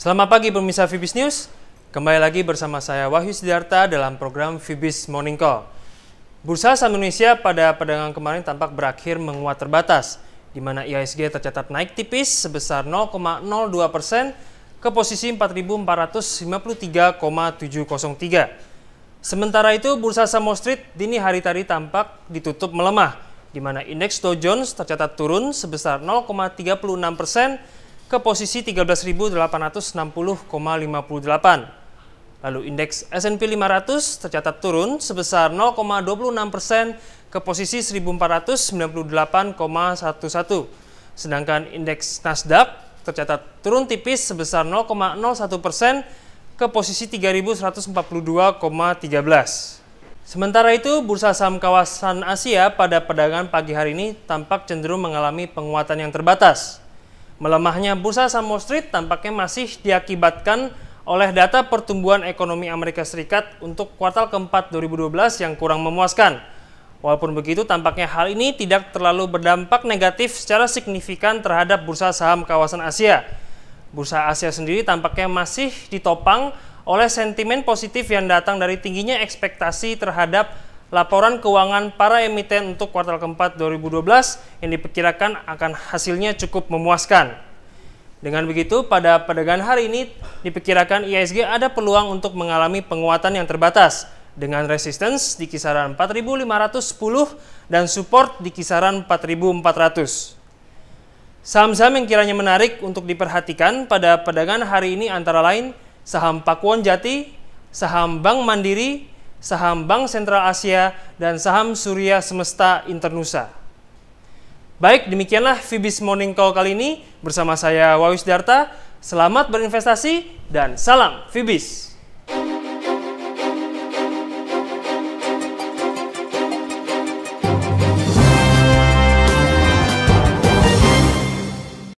Selamat pagi pemirsa Vibis News. Kembali lagi bersama saya Wahyu Sidarta dalam program Vibis Morning Call. Bursa saham Indonesia pada perdagangan kemarin tampak berakhir menguat terbatas, di mana IHSG tercatat naik tipis sebesar 0,02 persen ke posisi 4.453,703. Sementara itu, Bursa saham Wall Street dini hari tadi tampak ditutup melemah, di mana indeks Dow Jones tercatat turun sebesar 0,36 persen ke posisi 13.860,58. Lalu indeks S&P 500 tercatat turun sebesar 0,26 persen ke posisi 1.498,11. Sedangkan indeks Nasdaq tercatat turun tipis sebesar 0,01 persen ke posisi 3.142,13. Sementara itu, bursa saham kawasan Asia pada perdagangan pagi hari ini tampak cenderung mengalami penguatan yang terbatas. Melemahnya bursa Wall Street tampaknya masih diakibatkan oleh data pertumbuhan ekonomi Amerika Serikat untuk kuartal keempat 2012 yang kurang memuaskan. Walaupun begitu, tampaknya hal ini tidak terlalu berdampak negatif secara signifikan terhadap bursa saham kawasan Asia. Bursa Asia sendiri tampaknya masih ditopang oleh sentimen positif yang datang dari tingginya ekspektasi terhadap laporan keuangan para emiten untuk kuartal keempat 2012 yang diperkirakan akan hasilnya cukup memuaskan. Dengan begitu, pada perdagangan hari ini diperkirakan ISG ada peluang untuk mengalami penguatan yang terbatas dengan resistance di kisaran 4.510 dan support di kisaran 4.400. Saham-saham yang kiranya menarik untuk diperhatikan pada perdagangan hari ini antara lain saham Pakuan Jati, saham Bank Mandiri, saham Bank Sentral Asia, dan saham Surya Semesta Internusa. Baik, demikianlah Fibis Morning Call kali ini bersama saya Wawis Darta. Selamat berinvestasi dan salam Fibis.